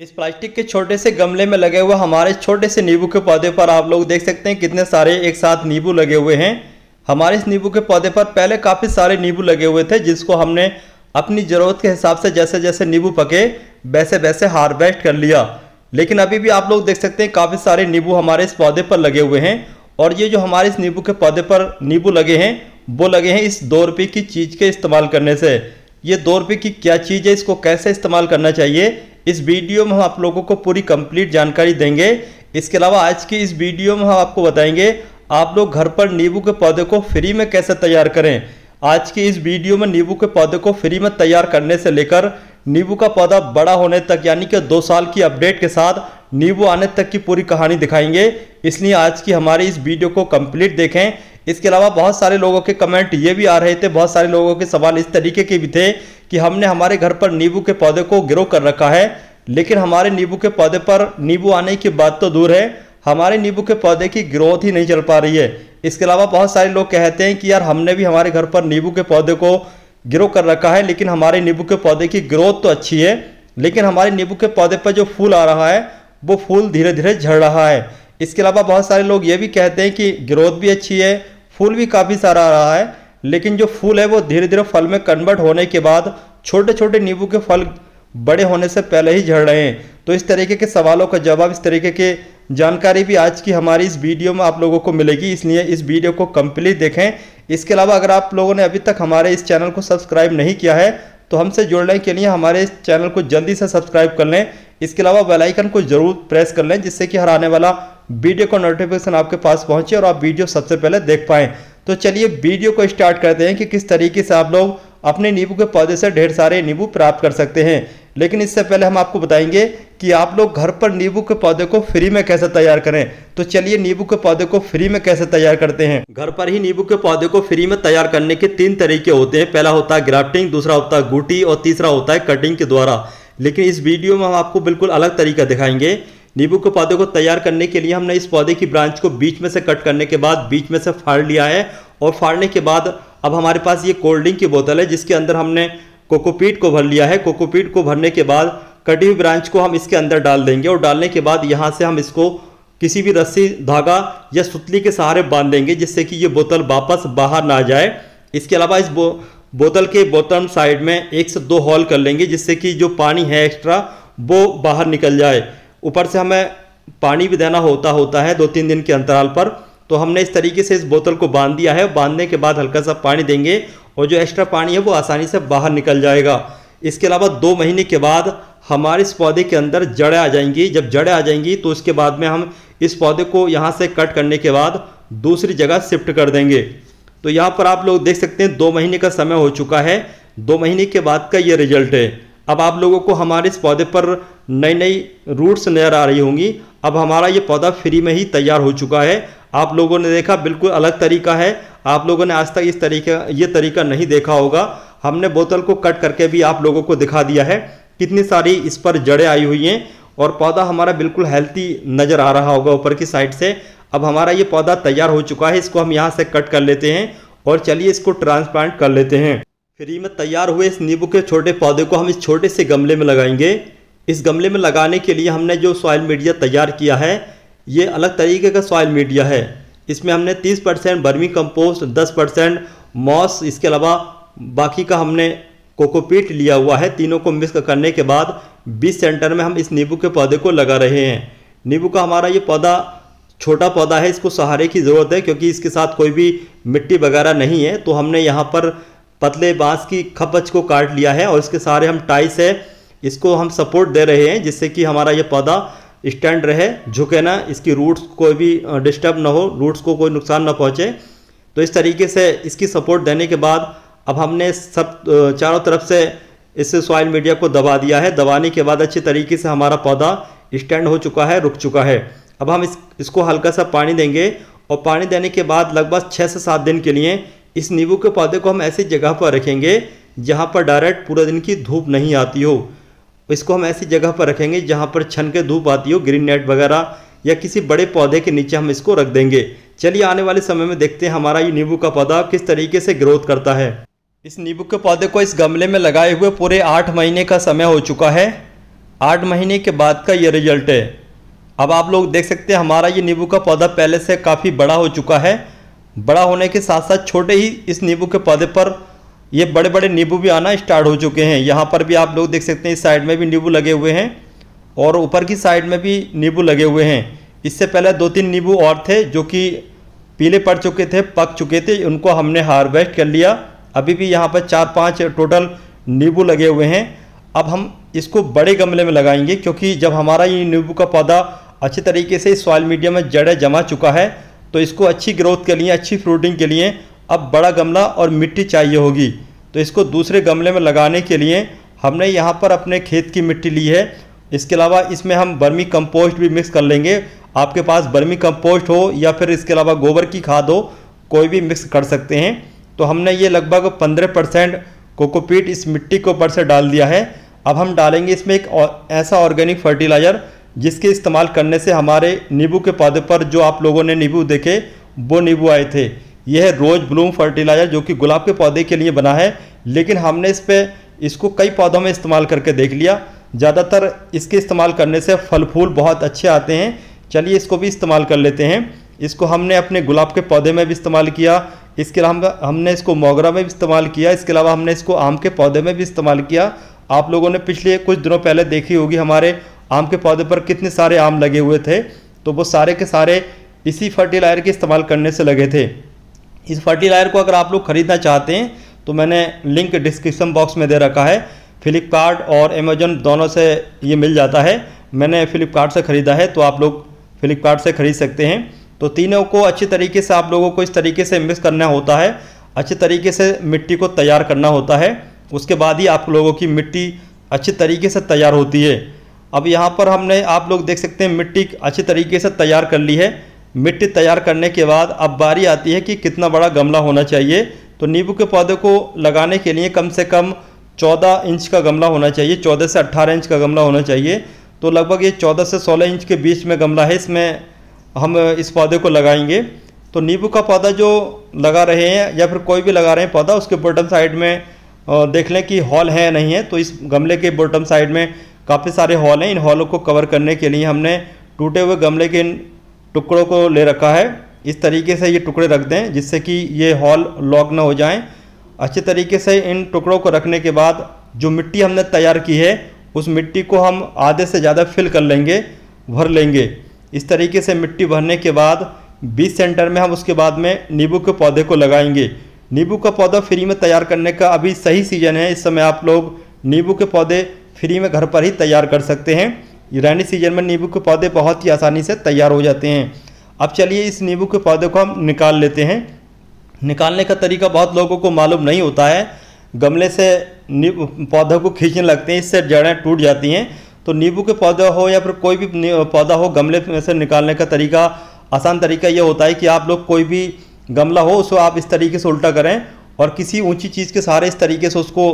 इस प्लास्टिक के छोटे से गमले में लगे हुए हमारे छोटे से नींबू के पौधे पर आप लोग देख सकते हैं कितने सारे एक साथ नींबू लगे हुए हैं हमारे इस नींबू के पौधे पर पहले काफ़ी सारे नींबू लगे हुए थे जिसको हमने अपनी ज़रूरत के हिसाब से जैसे जैसे नींबू पके वैसे वैसे हार्वेस्ट कर लिया लेकिन अभी भी आप लोग देख सकते हैं काफ़ी सारे नींबू हमारे इस पौधे पर लगे हुए हैं और ये जो हमारे इस नींबू के पौधे पर नींबू लगे हैं वो लगे हैं इस दो रुपये की चीज़ के इस्तेमाल करने से ये दो रुपये की क्या चीज़ है इसको कैसे इस्तेमाल करना चाहिए इस वीडियो में हम आप लोगों को पूरी कंप्लीट जानकारी देंगे इसके अलावा आज की इस वीडियो में हम आपको बताएंगे आप लोग घर पर नींबू के पौधे को फ्री में कैसे तैयार करें आज की इस वीडियो में नींबू के पौधे को फ्री में तैयार करने से लेकर नींबू का पौधा बड़ा होने तक यानी कि दो साल की अपडेट के साथ नींबू आने तक की पूरी कहानी दिखाएंगे इसलिए आज की हमारी इस वीडियो को कंप्लीट देखें इसके अलावा बहुत सारे लोगों के कमेंट ये भी आ रहे थे बहुत सारे लोगों के सवाल इस तरीके के भी थे कि हमने हमारे घर पर नींबू के पौधे को ग्रो कर रखा है लेकिन हमारे नींबू के पौधे पर नींबू आने की बात तो दूर है हमारे नींबू के पौधे की ग्रोथ ही नहीं चल पा रही है इसके अलावा बहुत सारे लोग कहते हैं कि यार हमने भी हमारे घर पर नींबू के पौधे को ग्रो कर रखा है लेकिन हमारे नींबू के पौधे की ग्रोथ तो अच्छी है लेकिन हमारे नींबू के पौधे पर जो फूल आ रहा है वो फूल धीरे धीरे झड़ रहा है इसके अलावा बहुत सारे लोग ये भी कहते हैं कि ग्रोथ भी अच्छी है फूल भी काफ़ी सारा आ रहा है लेकिन जो फूल है वो धीरे धीरे फल में कन्वर्ट होने के बाद छोटे छोटे नींबू के फल बड़े होने से पहले ही झड़ रहे हैं तो इस तरीके के सवालों का जवाब इस तरीके के जानकारी भी आज की हमारी इस वीडियो में आप लोगों को मिलेगी इसलिए इस वीडियो को कम्प्लीट देखें इसके अलावा अगर आप लोगों ने अभी तक हमारे इस चैनल को सब्सक्राइब नहीं किया है तो हमसे जुड़ने के लिए हमारे इस चैनल को जल्दी से सब्सक्राइब कर लें इसके अलावा बेलाइकन को ज़रूर प्रेस कर लें जिससे कि हर आने वाला वीडियो का नोटिफिकेशन आपके पास पहुंचे और आप वीडियो सबसे पहले देख पाए तो चलिए वीडियो को स्टार्ट करते हैं कि किस तरीके से आप लोग अपने नींबू के पौधे से ढेर सारे नींबू प्राप्त कर सकते हैं लेकिन इससे पहले हम आपको बताएंगे कि आप लोग घर पर नींबू के पौधे को फ्री में कैसे तैयार करें तो चलिए नींबू के पौधे को फ्री में कैसे तैयार करते हैं घर पर ही नींबू के पौधे को फ्री में तैयार करने के तीन तरीके होते हैं पहला होता है ग्राफ्टिंग दूसरा होता है गुटी और तीसरा होता है कटिंग के द्वारा लेकिन इस वीडियो में हम आपको बिल्कुल अलग तरीका दिखाएंगे नींबू के पौधे को तैयार करने के लिए हमने इस पौधे की ब्रांच को बीच में से कट करने के बाद बीच में से फाड़ लिया है और फाड़ने के बाद अब हमारे पास ये कोल्ड ड्रिंक की बोतल है जिसके अंदर हमने कोकोपीट को भर लिया है कोकोपीट को भरने के बाद कटी हुई ब्रांच को हम इसके अंदर डाल देंगे और डालने के बाद यहाँ से हम इसको किसी भी रस्सी धागा या सुतली के सहारे बांध देंगे जिससे कि ये बोतल वापस बाहर ना जाए इसके अलावा इस बो बोतल के बॉटम साइड में एक से दो हॉल कर लेंगे जिससे कि जो पानी है एक्स्ट्रा वो बाहर निकल जाए ऊपर से हमें पानी भी देना होता होता है दो तीन दिन के अंतराल पर तो हमने इस तरीके से इस बोतल को बांध दिया है बांधने के बाद हल्का सा पानी देंगे और जो एक्स्ट्रा पानी है वो आसानी से बाहर निकल जाएगा इसके अलावा दो महीने के बाद हमारे इस पौधे के अंदर जड़ें आ जाएंगी जब जड़ें आ जाएंगी तो उसके बाद में हम इस पौधे को यहाँ से कट करने के बाद दूसरी जगह शिफ्ट कर देंगे तो यहाँ पर आप लोग देख सकते हैं दो महीने का समय हो चुका है दो महीने के बाद का ये रिजल्ट है अब आप लोगों को हमारे इस पौधे पर नई नई रूट्स नज़र आ रही होंगी अब हमारा ये पौधा फ्री में ही तैयार हो चुका है आप लोगों ने देखा बिल्कुल अलग तरीका है आप लोगों ने आज तक इस तरीके ये तरीका नहीं देखा होगा हमने बोतल को कट करके भी आप लोगों को दिखा दिया है कितनी सारी इस पर जड़ें आई हुई हैं और पौधा हमारा बिल्कुल हेल्थी नज़र आ रहा होगा ऊपर की साइड से अब हमारा ये पौधा तैयार हो चुका है इसको हम यहाँ से कट कर लेते हैं और चलिए इसको ट्रांसप्लांट कर लेते हैं फ्री में तैयार हुए इस नींबू के छोटे पौधे को हम इस छोटे से गमले में लगाएंगे इस गमले में लगाने के लिए हमने जो सॉयल मीडिया तैयार किया है ये अलग तरीके का सॉयल मीडिया है इसमें हमने 30 परसेंट बर्मी कम्पोस्ट दस परसेंट मॉस इसके अलावा बाकी का हमने कोकोपीट लिया हुआ है तीनों को मिक्स करने के बाद 20 सेंटर में हम इस नींबू के पौधे को लगा रहे हैं नींबू का हमारा ये पौधा छोटा पौधा है इसको सहारे की ज़रूरत है क्योंकि इसके साथ कोई भी मिट्टी वगैरह नहीं है तो हमने यहाँ पर पतले बांस की खपच को काट लिया है और इसके सारे हम टाइस है इसको हम सपोर्ट दे रहे हैं जिससे कि हमारा ये पौधा स्टैंड रहे झुके ना इसकी रूट्स कोई भी डिस्टर्ब ना हो रूट्स को कोई नुकसान ना पहुँचे तो इस तरीके से इसकी सपोर्ट देने के बाद अब हमने सब चारों तरफ से इस सॉइल मीडिया को दबा दिया है दबाने के बाद अच्छे तरीके से हमारा पौधा स्टैंड हो चुका है रुक चुका है अब हम इस इसको हल्का सा पानी देंगे और पानी देने के बाद लगभग छः से सात दिन के लिए इस नींबू के पौधे को हम ऐसी जगह पर रखेंगे जहाँ पर डायरेक्ट पूरा दिन की धूप नहीं आती हो इसको हम ऐसी जगह पर रखेंगे जहाँ पर छन के धूप आती हो ग्रीन नेट वगैरह या किसी बड़े पौधे के नीचे हम इसको रख देंगे चलिए आने वाले समय में देखते हैं हमारा ये नींबू का पौधा किस तरीके से ग्रोथ करता है इस नींबू के पौधे को इस गमले में लगाए हुए पूरे आठ महीने का समय हो चुका है आठ महीने के बाद का ये रिजल्ट है अब आप लोग देख सकते हैं हमारा ये नींबू का पौधा पहले से काफ़ी बड़ा हो चुका है बड़ा होने के साथ साथ छोटे ही इस नींबू के पौधे पर ये बड़े बड़े नींबू भी आना स्टार्ट हो चुके हैं यहाँ पर भी आप लोग देख सकते हैं इस साइड में भी नींबू लगे हुए हैं और ऊपर की साइड में भी नींबू लगे हुए हैं इससे पहले दो तीन नींबू और थे जो कि पीले पड़ चुके थे पक चुके थे उनको हमने हार्वेस्ट कर लिया अभी भी यहाँ पर चार पाँच टोटल नींबू लगे हुए हैं अब हम इसको बड़े गमले में लगाएंगे क्योंकि जब हमारा ये नींबू का पौधा अच्छे तरीके से सॉइल मीडिया में जड़ें जमा चुका है तो इसको अच्छी ग्रोथ के लिए अच्छी फ्रूटिंग के लिए अब बड़ा गमला और मिट्टी चाहिए होगी तो इसको दूसरे गमले में लगाने के लिए हमने यहाँ पर अपने खेत की मिट्टी ली है इसके अलावा इसमें हम बर्मी कंपोस्ट भी मिक्स कर लेंगे आपके पास बर्मी कंपोस्ट हो या फिर इसके अलावा गोबर की खाद हो कोई भी मिक्स कर सकते हैं तो हमने ये लगभग पंद्रह परसेंट कोकोपीट इस मिट्टी के ऊपर से डाल दिया है अब हम डालेंगे इसमें एक ऐसा ऑर्गेनिक फर्टिलाइज़र जिसके इस्तेमाल करने से हमारे नींबू के पौधे पर जो आप लोगों ने नींबू देखे वो नींबू आए थे यह है रोज़ ब्लूम फर्टिलाइज़र जो कि गुलाब के पौधे के लिए बना है लेकिन हमने इस पर इसको कई पौधों में इस्तेमाल करके देख लिया ज़्यादातर इसके इस्तेमाल करने से फल फूल बहुत अच्छे आते हैं चलिए इसको भी इस्तेमाल कर लेते हैं इसको हमने अपने गुलाब के पौधे में भी इस्तेमाल किया इसके अलावा हमने इसको मोगरा में भी इस्तेमाल किया इसके अलावा हमने इसको आम के पौधे में भी इस्तेमाल किया आप लोगों ने पिछले कुछ दिनों पहले देखी होगी हमारे आम के पौधे पर कितने सारे आम लगे हुए थे तो वो सारे के सारे इसी फर्टिलाइजर के इस्तेमाल करने से लगे थे इस फर्टिलाइजर को अगर आप लोग खरीदना चाहते हैं तो मैंने लिंक डिस्क्रिप्शन बॉक्स में दे रखा है फ्लिपकार्ट और अमेजन दोनों से ये मिल जाता है मैंने फ़्लिपकार्ट से ख़रीदा है तो आप लोग फ़्लिपकार्ट से ख़रीद सकते हैं तो तीनों को अच्छे तरीके से आप लोगों को इस तरीके से मिक्स करना होता है अच्छे तरीके से मिट्टी को तैयार करना होता है उसके बाद ही आप लोगों की मिट्टी अच्छे तरीके से तैयार होती है अब यहाँ पर हमने आप लोग देख सकते हैं मिट्टी अच्छी तरीके से तैयार कर ली है मिट्टी तैयार करने के बाद अब बारी आती है कि कितना बड़ा गमला होना चाहिए तो नींबू के पौधे को लगाने के लिए कम से कम 14 इंच का गमला होना चाहिए 14 से 18 इंच का गमला होना चाहिए तो लगभग ये 14 से 16 इंच के बीच में गमला है इसमें हम इस पौधे को लगाएंगे तो नींबू का पौधा जो लगा रहे हैं या फिर कोई भी लगा रहे हैं पौधा उसके बॉटम साइड में देख लें कि हॉल है नहीं है तो इस गमले के बॉटम साइड में काफ़ी सारे हॉल हैं इन हॉलों को कवर करने के लिए हमने टूटे हुए गमले के इन टुकड़ों को ले रखा है इस तरीके से ये टुकड़े रख दें जिससे कि ये हॉल लॉक ना हो जाएं अच्छे तरीके से इन टुकड़ों को रखने के बाद जो मिट्टी हमने तैयार की है उस मिट्टी को हम आधे से ज़्यादा फिल कर लेंगे भर लेंगे इस तरीके से मिट्टी भरने के बाद बीस सेंटर में हम उसके बाद में नींबू के पौधे को लगाएंगे नींबू का पौधा फ्री में तैयार करने का अभी सही सीजन है इस समय आप लोग नींबू के पौधे फ्री में घर पर ही तैयार कर सकते हैं रैनी सीजन में नींबू के पौधे बहुत ही आसानी से तैयार हो जाते हैं अब चलिए इस नींबू के पौधे को हम निकाल लेते हैं निकालने का तरीका बहुत लोगों को मालूम नहीं होता है गमले से पौधों को खींचने लगते हैं इससे जड़ें टूट जाती हैं तो नींबू के पौधे हो या फिर कोई भी पौधा हो गमले में से निकालने का तरीका आसान तरीका यह होता है कि आप लोग कोई भी गमला हो उसको आप इस तरीके से उल्टा करें और किसी ऊंची चीज़ के सहारे इस तरीके से उसको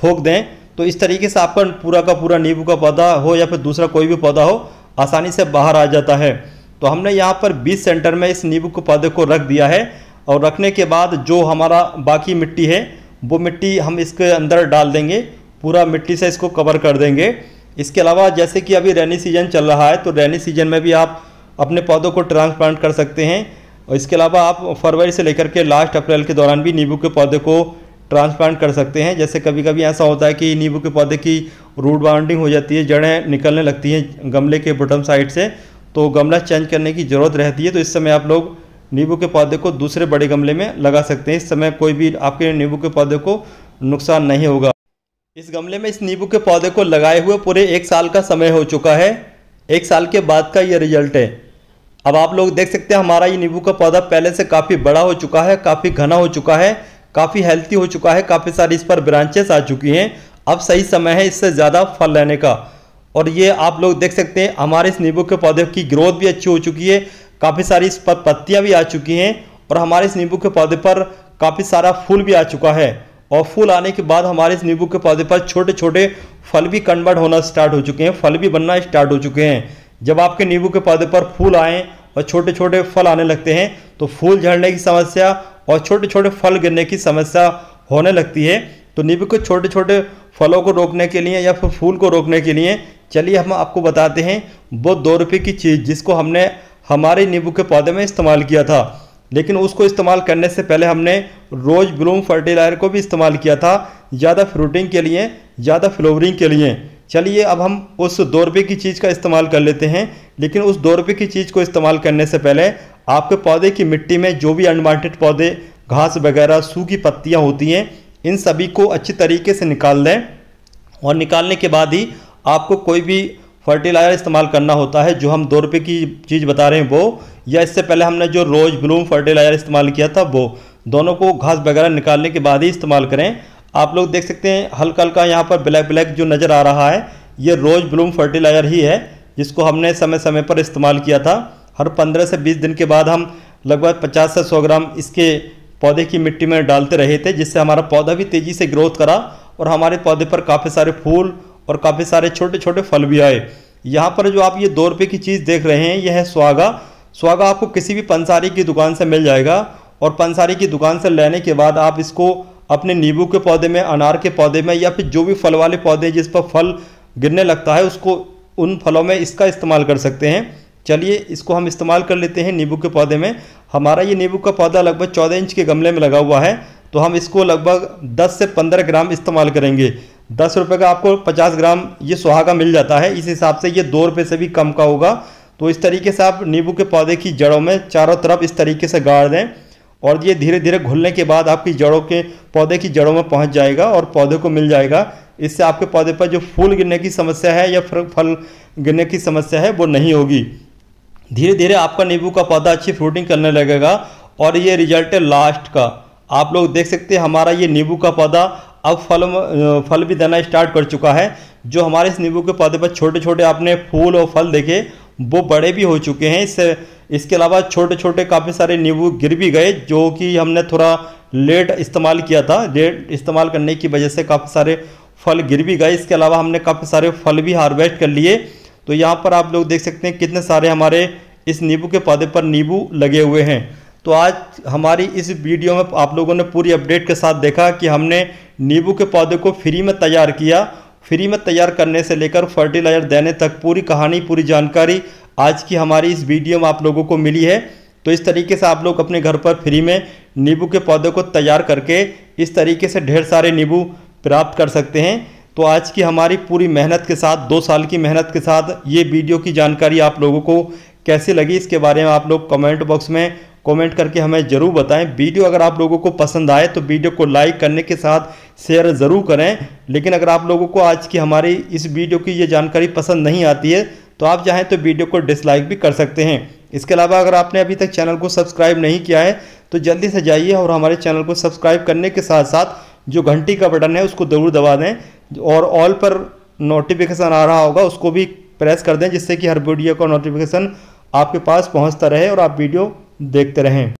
ठोक दें तो इस तरीके से आपका पूरा का पूरा नींबू का पौधा हो या फिर दूसरा कोई भी पौधा हो आसानी से बाहर आ जाता है तो हमने यहाँ पर बीस सेंटर में इस नींबू के पौधे को रख दिया है और रखने के बाद जो हमारा बाकी मिट्टी है वो मिट्टी हम इसके अंदर डाल देंगे पूरा मिट्टी से इसको कवर कर देंगे इसके अलावा जैसे कि अभी रेनी सीजन चल रहा है तो रेनी सीजन में भी आप अपने पौधों को ट्रांसप्लांट कर सकते हैं और इसके अलावा आप फरवरी से लेकर के लास्ट अप्रैल के दौरान भी नींबू के पौधे को ट्रांसप्लांट कर सकते हैं जैसे कभी कभी ऐसा होता है कि नींबू के पौधे की रूट बाउंडिंग हो जाती है जड़ें निकलने लगती हैं गमले के बटम साइड से तो गमला चेंज करने की ज़रूरत रहती है तो इस समय आप लोग नींबू के पौधे को दूसरे बड़े गमले में लगा सकते हैं इस समय कोई भी आपके नींबू के पौधे को नुकसान नहीं होगा इस गमले में इस नींबू के पौधे को लगाए हुए पूरे एक साल का समय हो चुका है एक साल के बाद का ये रिजल्ट है अब आप लोग देख सकते हैं हमारा ये नींबू का पौधा पहले से काफ़ी बड़ा हो चुका है काफ़ी घना हो चुका है काफ़ी हेल्थी हो चुका है काफ़ी सारी इस पर ब्रांचेस आ चुकी हैं अब सही समय है इससे ज़्यादा फल लेने का और ये आप लोग देख सकते हैं हमारे इस नींबू के पौधे की ग्रोथ भी अच्छी हो चुकी है काफ़ी सारी इस पर पत्तियाँ भी आ चुकी हैं और हमारे इस नींबू के पौधे पर काफ़ी सारा फूल भी आ चुका है और फूल आने के बाद हमारे इस नींबू के पौधे पर छोटे छोटे फल भी कन्वर्ट होना स्टार्ट हो चुके हैं फल भी बनना स्टार्ट हो चुके हैं जब आपके नींबू के पौधे पर फूल आएँ और छोटे छोटे फल आने लगते हैं तो फूल झड़ने की समस्या और छोटे छोटे फल गिरने की समस्या होने लगती है तो नींबू के छोटे छोटे फलों को रोकने के लिए या फिर फूल को रोकने के लिए चलिए हम आपको बताते हैं वो दो रुपये की चीज़ जिसको हमने हमारे नींबू के पौधे में इस्तेमाल किया था लेकिन उसको इस्तेमाल करने से पहले हमने रोज़ ब्लूम फर्टिलाइजर को भी इस्तेमाल किया था ज़्यादा फ्रूटिंग के लिए ज़्यादा फ्लोवरिंग के लिए चलिए अब हम उस दो रुपये की चीज़ का इस्तेमाल कर लेते हैं लेकिन उस दो रुपये की चीज़ को इस्तेमाल करने से पहले आपके पौधे की मिट्टी में जो भी अनवांटेड पौधे घास वगैरह सूखी पत्तियाँ होती हैं इन सभी को अच्छी तरीके से निकाल दें और निकालने के बाद ही आपको कोई भी फर्टिलाइज़र इस्तेमाल करना होता है जो हम दो रुपये की चीज़ बता रहे हैं वो या इससे पहले हमने जो रोज़ ब्लूम फर्टिलाइज़र इस्तेमाल किया था वो दोनों को घास वगैरह निकालने के बाद ही इस्तेमाल करें आप लोग देख सकते हैं हल्का हल्का यहाँ पर ब्लैक ब्लैक जो नज़र आ रहा है ये रोज़ ब्लूम फर्टिलाइज़र ही है जिसको हमने समय समय पर इस्तेमाल किया था हर 15 से 20 दिन के बाद हम लगभग 50 से 100 ग्राम इसके पौधे की मिट्टी में डालते रहे थे जिससे हमारा पौधा भी तेज़ी से ग्रोथ करा और हमारे पौधे पर काफ़ी सारे फूल और काफ़ी सारे छोटे छोटे फल भी आए यहाँ पर जो आप ये दो रुपये की चीज़ देख रहे हैं यह है स्वागा स्वागा आपको किसी भी पंसारी की दुकान से मिल जाएगा और पंसारी की दुकान से लेने के बाद आप इसको अपने नींबू के पौधे में अनार के पौधे में या फिर जो भी फल वाले पौधे जिस पर फल गिरने लगता है उसको उन फलों में इसका इस्तेमाल कर सकते हैं चलिए इसको हम इस्तेमाल कर लेते हैं नींबू के पौधे में हमारा ये नींबू का पौधा लगभग चौदह इंच के गमले में लगा हुआ है तो हम इसको लगभग दस से पंद्रह ग्राम इस्तेमाल करेंगे दस रुपये का आपको पचास ग्राम ये सुहागा मिल जाता है इस हिसाब से ये दो रुपये से भी कम का होगा तो इस तरीके से आप नींबू के पौधे की जड़ों में चारों तरफ इस तरीके से गाड़ दें और ये धीरे धीरे घुलने के बाद आपकी जड़ों के पौधे की जड़ों में पहुंच जाएगा और पौधे को मिल जाएगा इससे आपके पौधे पर जो फूल गिरने की समस्या है या फल गिरने की समस्या है वो नहीं होगी धीरे धीरे आपका नींबू का पौधा अच्छी फ्रूटिंग करने लगेगा और ये रिजल्ट है लास्ट का आप लोग देख सकते हैं हमारा ये नींबू का पौधा अब फल फल भी देना स्टार्ट कर चुका है जो हमारे इस नींबू के पौधे पर छोटे छोटे आपने फूल और फल देखे वो बड़े भी हो चुके हैं इससे इसके अलावा छोटे छोटे काफ़ी सारे नींबू गिर भी गए जो कि हमने थोड़ा लेट इस्तेमाल किया था लेट इस्तेमाल करने की वजह से काफ़ी सारे फल गिर भी गए इसके अलावा हमने काफ़ी सारे फल भी हार्वेस्ट कर लिए तो यहाँ पर आप लोग देख सकते हैं कितने सारे हमारे इस नींबू के पौधे पर नींबू लगे हुए हैं तो आज हमारी इस वीडियो में आप लोगों ने पूरी अपडेट के साथ देखा कि हमने नींबू के पौधे को फ्री में तैयार किया फ्री में तैयार करने से लेकर फर्टिलाइजर देने तक पूरी कहानी पूरी जानकारी आज की हमारी इस वीडियो में आप लोगों को मिली है तो इस तरीके से आप लोग अपने घर पर फ्री में नींबू के पौधे को तैयार करके इस तरीके से ढेर सारे नींबू प्राप्त कर सकते हैं तो आज की हमारी पूरी मेहनत के साथ दो साल की मेहनत के साथ ये वीडियो की जानकारी आप लोगों को कैसे लगी इसके बारे में आप लोग कमेंट बॉक्स में कमेंट करके हमें ज़रूर बताएं वीडियो अगर आप लोगों को पसंद आए तो वीडियो को लाइक करने के साथ शेयर ज़रूर करें लेकिन अगर आप लोगों को आज की हमारी इस वीडियो की ये जानकारी पसंद नहीं आती है तो आप चाहें तो वीडियो को डिसलाइक भी कर सकते हैं इसके अलावा अगर आपने अभी तक चैनल को सब्सक्राइब नहीं किया है तो जल्दी से जाइए और हमारे चैनल को सब्सक्राइब करने के साथ साथ जो घंटी का बटन है उसको ज़रूर दबा दें और ऑल पर नोटिफिकेशन आ रहा होगा उसको भी प्रेस कर दें जिससे कि हर वीडियो का नोटिफिकेशन आपके पास पहुंचता रहे और आप वीडियो देखते रहें